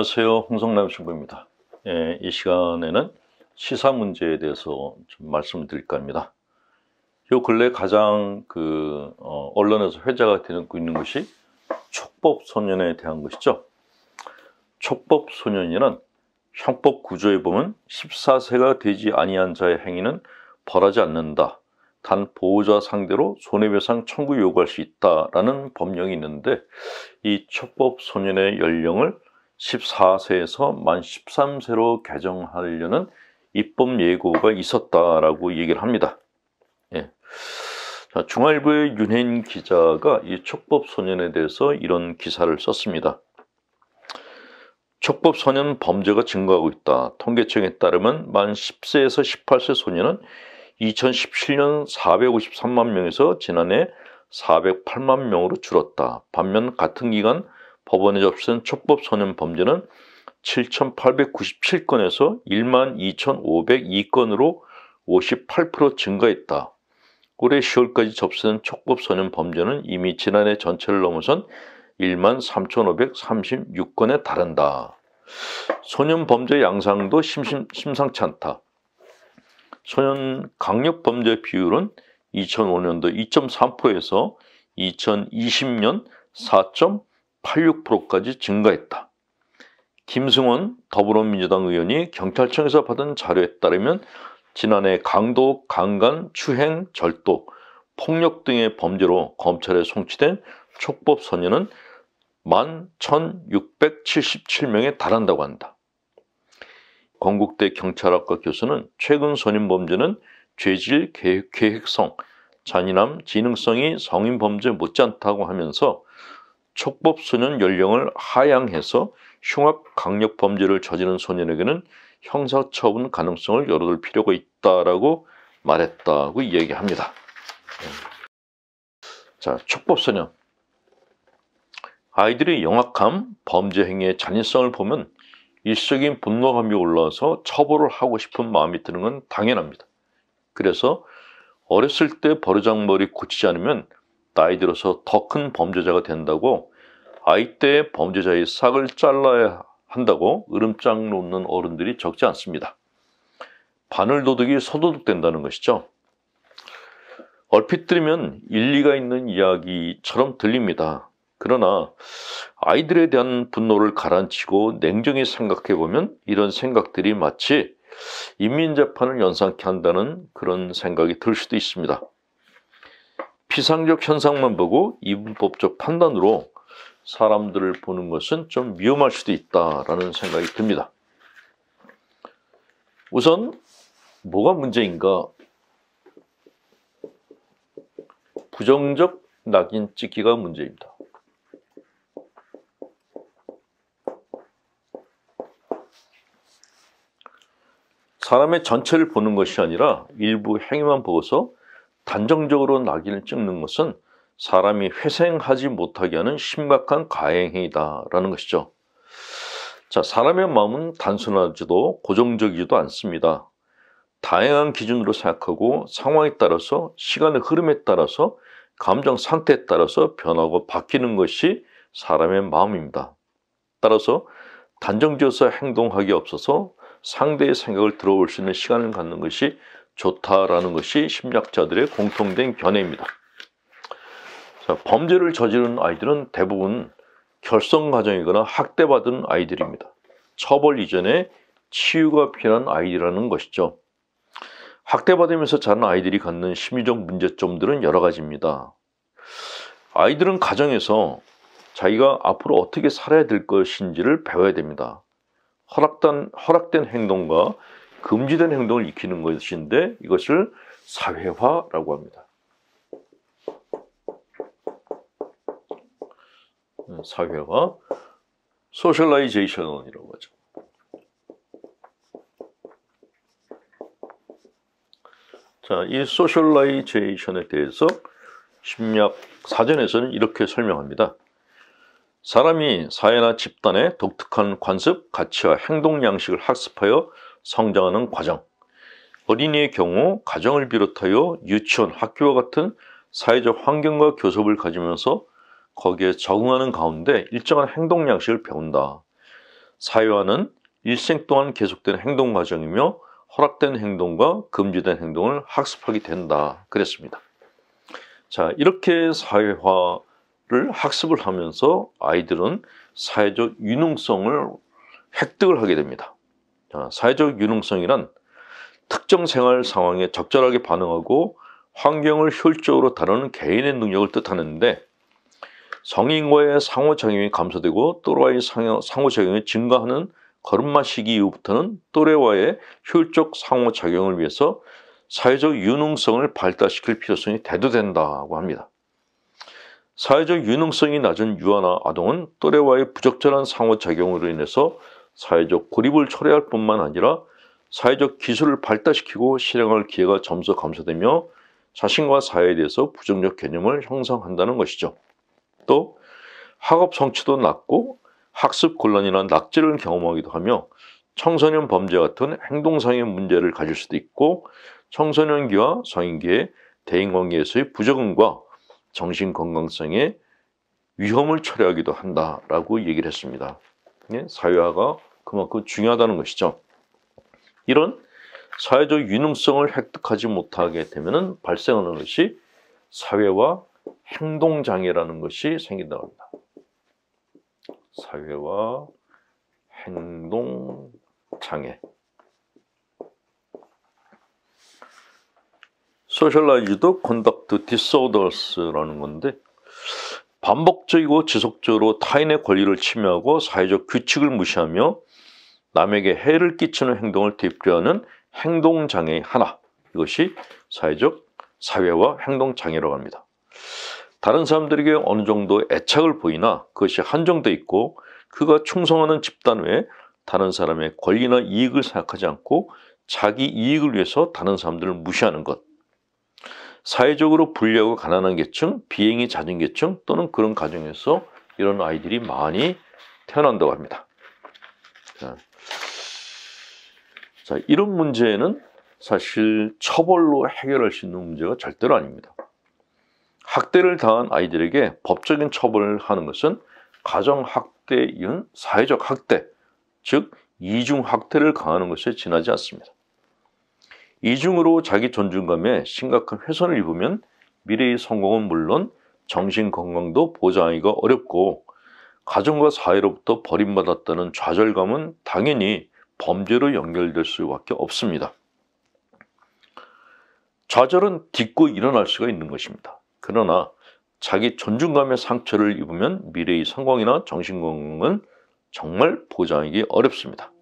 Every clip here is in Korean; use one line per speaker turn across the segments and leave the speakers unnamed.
안녕하세요. 홍성남 신부입니다. 예, 이 시간에는 시사 문제에 대해서 좀 말씀을 드릴까 합니다. 요 근래 가장 그 어, 언론에서 회자가 되고 그 있는 것이 촉법 소년에 대한 것이죠. 촉법 소년이란 형법 구조에 보면 14세가 되지 아니한 자의 행위는 벌하지 않는다. 단 보호자 상대로 손해배상 청구 요구할 수 있다라는 법령이 있는데 이 촉법 소년의 연령을 14세에서 만 13세로 개정하려는 입법 예고가 있었다라고 얘기를 합니다. 예. 자, 중앙일보의 윤혜인 기자가 이 촉법소년에 대해서 이런 기사를 썼습니다. 촉법소년 범죄가 증가하고 있다. 통계청에 따르면 만 10세에서 18세 소년은 2017년 453만 명에서 지난해 408만 명으로 줄었다. 반면 같은 기간 법원에 접수된 촉법 소년 범죄는 7,897건에서 12,502건으로 58% 증가했다. 올해 10월까지 접수된 촉법 소년 범죄는 이미 지난해 전체를 넘어선 13,536건에 달한다. 소년 범죄 양상도 심심, 심상치 않다. 소년 강력 범죄 비율은 2005년도 2.3%에서 2020년 4. 86%까지 증가했다. 김승원 더불어민주당 의원이 경찰청에서 받은 자료에 따르면 지난해 강도, 강간, 추행, 절도, 폭력 등의 범죄로 검찰에 송치된 촉법 소녀는 11,677명에 달한다고 한다. 건국대 경찰학과 교수는 최근 소년 범죄는 죄질, 계획, 계획성, 잔인함, 지능성이 성인 범죄 못지않다고 하면서 촉법소년 연령을 하향해서 흉악 강력 범죄를 저지른 소년에게는 형사처분 가능성을 열어둘 필요가 있다라고 말했다고 이야기합니다. 예. 자, 촉법소년 아이들의 영악함, 범죄 행위의 잔인성을 보면 일적인 분노감이 올라와서 처벌을 하고 싶은 마음이 드는 건 당연합니다. 그래서 어렸을 때 버르장머리 고치지 않으면 나이 들어서 더 큰 범죄자가 된다고 아이 때 범죄자의 삭을 잘라야 한다고 으름장 놓는 어른들이 적지 않습니다. 바늘도둑이 서도둑된다는 것이죠. 얼핏 들으면 일리가 있는 이야기처럼 들립니다. 그러나 아이들에 대한 분노를 가라앉히고 냉정히 생각해 보면 이런 생각들이 마치 인민재판을 연상케 한다는 그런 생각이 들 수도 있습니다. 피상적 현상만 보고 이분법적 판단으로 사람들을 보는 것은 좀 위험할 수도 있다라는 생각이 듭니다. 우선 뭐가 문제인가? 부정적 낙인 찍기가 문제입니다. 사람의 전체를 보는 것이 아니라 일부 행위만 보고서 단정적으로 낙인을 찍는 것은 사람이 회생하지 못하게 하는 심각한 가행이다라는 것이죠. 자, 사람의 마음은 단순하지도 고정적이지도 않습니다. 다양한 기준으로 생각하고 상황에 따라서 시간의 흐름에 따라서 감정 상태에 따라서 변하고 바뀌는 것이 사람의 마음입니다. 따라서 단정지어서 행동하기 없어서 상대의 생각을 들어볼 수 있는 시간을 갖는 것이 좋다라는 것이 심리학자들의 공통된 견해입니다. 자, 범죄를 저지른 아이들은 대부분 결성 과정이거나 학대받은 아이들입니다. 처벌 이전에 치유가 필요한 아이라는 것이죠. 학대받으면서 자란 아이들이 갖는 심리적 문제점들은 여러 가지입니다. 아이들은 가정에서 자기가 앞으로 어떻게 살아야 될 것인지를 배워야 됩니다. 허락된, 허락된 행동과 금지된 행동을 익히는 것인데 이것을 사회화라고 합니다. 네, 사회화, 소셜라이제이션이라고 하죠. 자, 이 소셜라이제이션에 대해서 심리학 사전에서는 이렇게 설명합니다. 사람이 사회나 집단의 독특한 관습, 가치와 행동 양식을 학습하여 성장하는 과정. 어린이의 경우 가정을 비롯하여 유치원, 학교와 같은 사회적 환경과 교섭을 가지면서 거기에 적응하는 가운데 일정한 행동 양식을 배운다. 사회화는 일생 동안 계속된 행동 과정이며 허락된 행동과 금지된 행동을 학습하게 된다. 그랬습니다. 자, 이렇게 사회화를 학습을 하면서 아이들은 사회적 유능성을 획득을 하게 됩니다. 아, 사회적 유능성이란 특정 생활 상황에 적절하게 반응하고 환경을 효율적으로 다루는 개인의 능력을 뜻하는데 성인과의 상호작용이 감소되고 또래와의 상호작용이 증가하는 걸음마 시기 이후부터는 또래와의 효율적 상호작용을 위해서 사회적 유능성을 발달시킬 필요성이 대두된다고 합니다. 사회적 유능성이 낮은 유아나 아동은 또래와의 부적절한 상호작용으로 인해서 사회적 고립을 초래할 뿐만 아니라 사회적 기술을 발달시키고 실행할 기회가 점수 감소되며 자신과 사회에 대해서 부정적 개념을 형성한다는 것이죠. 또 학업 성취도 낮고 학습 곤란이나 낙제를 경험하기도 하며 청소년 범죄 같은 행동상의 문제를 가질 수도 있고 청소년기와 성인기의 대인관계에서의 부적응과 정신건강성의 위험을 초래하기도 한다라고 얘기를 했습니다. 예, 사회화가 그만큼 그 중요하다는 것이죠. 이런 사회적 유능성을 획득하지 못하게 되면 발생하는 것이 사회와 행동장애라는 것이 생긴다고 합니다. 사회와 행동장애. 소셜라이즈드 컨덕트 디소더스라는 건데 반복적이고 지속적으로 타인의 권리를 침해하고 사회적 규칙을 무시하며 남에게 해를 끼치는 행동을 대표하는 행동장애 하나 이것이 사회적 사회와 행동장애라고 합니다. 다른 사람들에게 어느 정도 애착을 보이나 그것이 한정되어 있고 그가 충성하는 집단 외에 다른 사람의 권리나 이익을 생각하지 않고 자기 이익을 위해서 다른 사람들을 무시하는 것 사회적으로 불리하고 가난한 계층, 비행이 잦은 계층 또는 그런 가정에서 이런 아이들이 많이 태어난다고 합니다. 자, 자 이런 문제는 사실 처벌로 해결할 수 있는 문제가 절대로 아닙니다. 학대를 당한 아이들에게 법적인 처벌을 하는 것은 가정학대인 사회적 학대, 즉 이중학대를 강하는 것에 지나지 않습니다. 이중으로 자기 존중감에 심각한 훼손을 입으면 미래의 성공은 물론 정신 건강도 보장하기가 어렵고 가정과 사회로부터 버림받았다는 좌절감은 당연히 범죄로 연결될 수밖에 없습니다. 좌절은 딛고 일어날 수가 있는 것입니다. 그러나 자기 존중감의 상처를 입으면 미래의 성공이나 정신건강은 정말 보장하기 어렵습니다.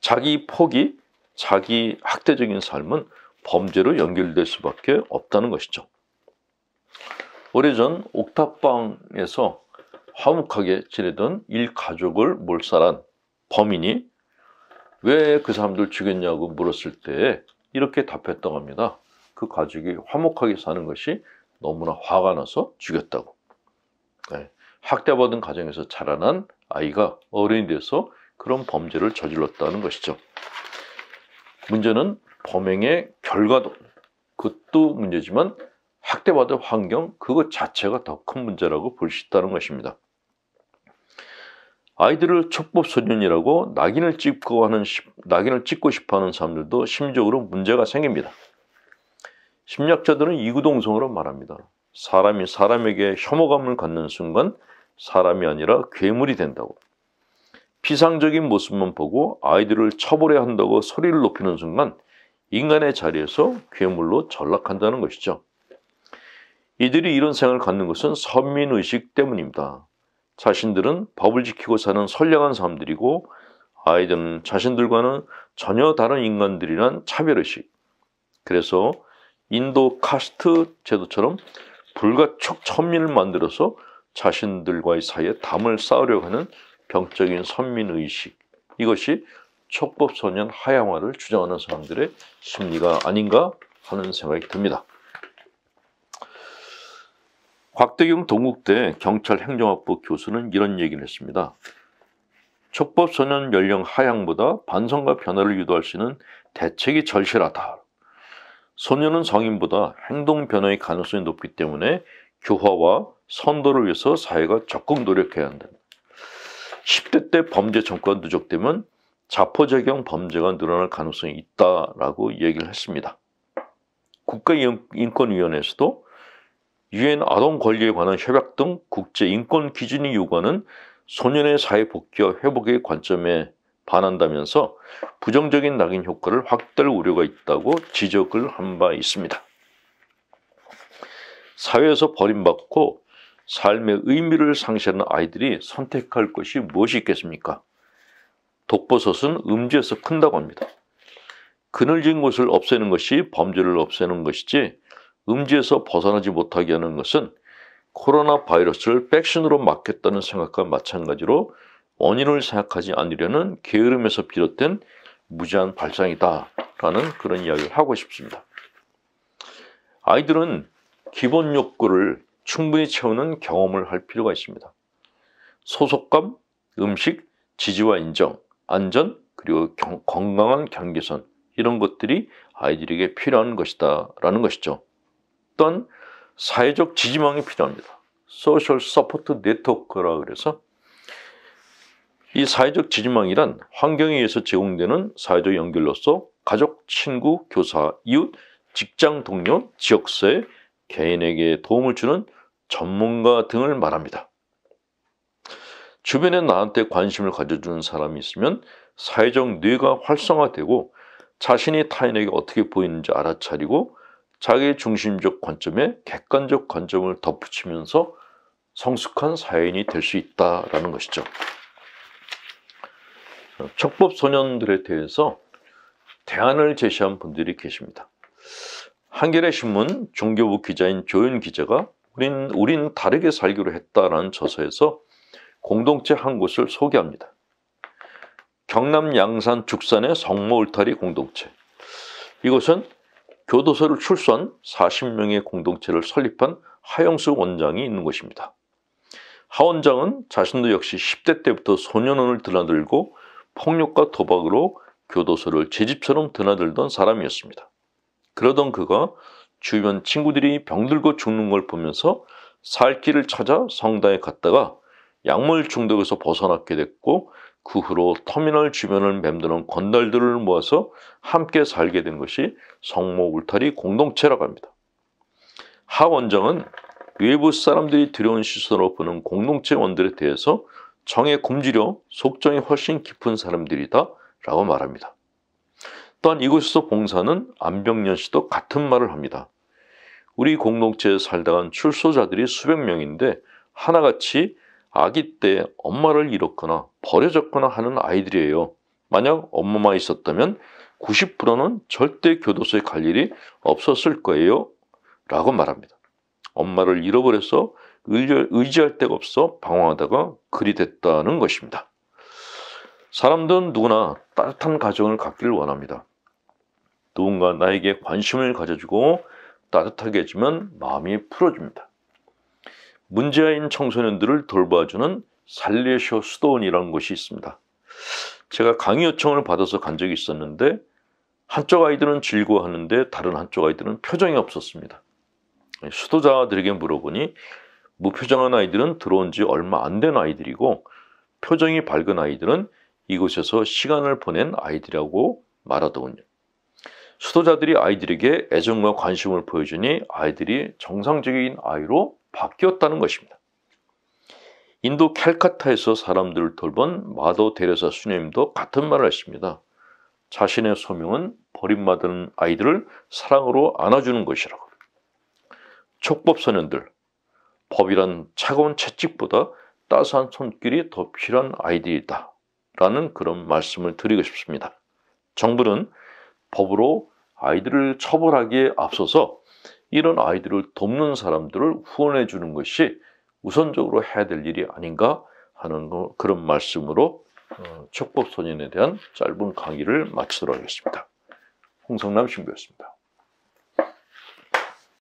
자기 포기, 자기 학대적인 삶은 범죄로 연결될 수밖에 없다는 것이죠. 오래전 옥탑방에서 화목하게 지내던 일가족을 몰살한 범인이 왜 그 사람들 죽였냐고 물었을 때 이렇게 답했다고 합니다. 그 가족이 화목하게 사는 것이 너무나 화가 나서 죽였다고. 네. 학대받은 가정에서 자라난 아이가 어른이 돼서 그런 범죄를 저질렀다는 것이죠. 문제는 범행의 결과도 그것도 문제지만 학대받을 환경 그것 자체가 더 큰 문제라고 볼 수 있다는 것입니다. 아이들을 촉법소년이라고 낙인을 찍고 하는 낙인을 찍고 싶어하는 사람들도 심적으로 문제가 생깁니다. 심리학자들은 이구동성으로 말합니다. 사람이 사람에게 혐오감을 갖는 순간 사람이 아니라 괴물이 된다고. 피상적인 모습만 보고 아이들을 처벌해야 한다고 소리를 높이는 순간 인간의 자리에서 괴물로 전락한다는 것이죠. 이들이 이런 생각을 갖는 것은 선민의식 때문입니다. 자신들은 법을 지키고 사는 선량한 사람들이고 아이들은 자신들과는 전혀 다른 인간들이란 차별의식. 그래서 인도 카스트 제도처럼 불가촉 천민을 만들어서 자신들과의 사이에 담을 쌓으려고 하는 병적인 선민의식 이것이 촉법소년 하향화를 주장하는 사람들의 심리가 아닌가 하는 생각이 듭니다. 곽대경 동국대 경찰행정학부 교수는 이런 얘기를 했습니다. 촉법소년 연령 하향보다 반성과 변화를 유도할 수 있는 대책이 절실하다. 소년은 성인보다 행동 변화의 가능성이 높기 때문에 교화와 선도를 위해서 사회가 적극 노력해야 한다. 10대 때 범죄 정권 누적되면 자포적용 범죄가 늘어날 가능성이 있다라고 얘기를 했습니다. 국가인권위원회에서도 유엔 아동 권리에 관한 협약 등 국제 인권 기준이 요구하는 소년의 사회 복귀와 회복의 관점에 반한다면서 부정적인 낙인 효과를 확대할 우려가 있다고 지적을 한 바 있습니다. 사회에서 버림받고 삶의 의미를 상실하는 아이들이 선택할 것이 무엇이 있겠습니까? 독버섯은 음지에서 큰다고 합니다. 그늘진 곳을 없애는 것이 범죄를 없애는 것이지 음지에서 벗어나지 못하게 하는 것은 코로나 바이러스를 백신으로 막겠다는 생각과 마찬가지로 원인을 생각하지 않으려는 게으름에서 비롯된 무지한 발상이다라는 그런 이야기를 하고 싶습니다. 아이들은 기본 욕구를 충분히 채우는 경험을 할 필요가 있습니다. 소속감, 음식, 지지와 인정, 안전, 그리고 경, 건강한 경계선 이런 것들이 아이들에게 필요한 것이다 라는 것이죠. 또한 사회적 지지망이 필요합니다. 소셜 서포트 네트워크라 그래서 이 사회적 지지망이란 환경에 의해서 제공되는 사회적 연결로서 가족, 친구, 교사, 이웃, 직장 동료, 지역사회, 개인에게 도움을 주는 전문가 등을 말합니다. 주변에 나한테 관심을 가져주는 사람이 있으면 사회적 뇌가 활성화되고 자신이 타인에게 어떻게 보이는지 알아차리고 자기 중심적 관점에 객관적 관점을 덧붙이면서 성숙한 사회인이 될 수 있다라는 것이죠. 어, 척법 소년들에 대해서 대안을 제시한 분들이 계십니다. 한겨레 신문 종교부 기자인 조윤 기자가 우린 우린 다르게 살기로 했다라는 저서에서 공동체 한 곳을 소개합니다. 경남 양산 죽산의 성모 울타리 공동체. 이것은 교도소를 출소한 40명의 공동체를 설립한 하영수 원장이 있는 것입니다. 하 원장은 자신도 역시 10대 때부터 소년원을 드나들고 폭력과 도박으로 교도소를 제 집처럼 드나들던 사람이었습니다. 그러던 그가 주변 친구들이 병들고 죽는 걸 보면서 살 길을 찾아 성당에 갔다가 약물 중독에서 벗어났게 됐고 그 후로 터미널 주변을 맴도는 건달들을 모아서 함께 살게 된 것이 성모 울타리 공동체라고 합니다. 하 원장은 외부 사람들이 들여온 시선으로 보는 공동체 원들에 대해서 정에 굶주려 속정이 훨씬 깊은 사람들이다 라고 말합니다. 또한 이곳에서 봉사는 안병년 씨도 같은 말을 합니다. 우리 공동체에 살다간 출소자들이 수백 명인데 하나같이 아기 때 엄마를 잃었거나 버려졌거나 하는 아이들이에요. 만약 엄마만 있었다면 90%는 절대 교도소에 갈 일이 없었을 거예요. 라고 말합니다. 엄마를 잃어버려서 의지할 데가 없어 방황하다가 그리 됐다는 것입니다. 사람들은 누구나 따뜻한 가정을 갖기를 원합니다. 누군가 나에게 관심을 가져주고 따뜻하게 해주면 마음이 풀어집니다. 문제아인 청소년들을 돌봐주는 살레쇼 수도원이라는 곳이 있습니다. 제가 강의 요청을 받아서 간 적이 있었는데 한쪽 아이들은 즐거워하는데 다른 한쪽 아이들은 표정이 없었습니다. 수도자들에게 물어보니 무표정한 아이들은 들어온 지 얼마 안 된 아이들이고 표정이 밝은 아이들은 이곳에서 시간을 보낸 아이들이라고 말하더군요. 수도자들이 아이들에게 애정과 관심을 보여주니 아이들이 정상적인 아이로 바뀌었다는 것입니다. 인도 캘카타에서 사람들을 돌본 마도 데레사 수녀님도 같은 말을 했습니다. 자신의 소명은 버림받은 아이들을 사랑으로 안아주는 것이라고. 촉법소년들, 법이란 차가운 채찍보다 따스한 손길이 더 필요한 아이들이다. 라는 그런 말씀을 드리고 싶습니다. 정부는 법으로 아이들을 처벌하기에 앞서서 이런 아이들을 돕는 사람들을 후원해 주는 것이 우선적으로 해야 될 일이 아닌가 하는 그런 말씀으로 어, 촉법소년에 대한 짧은 강의를 마치도록 하겠습니다. 홍성남 신부였습니다.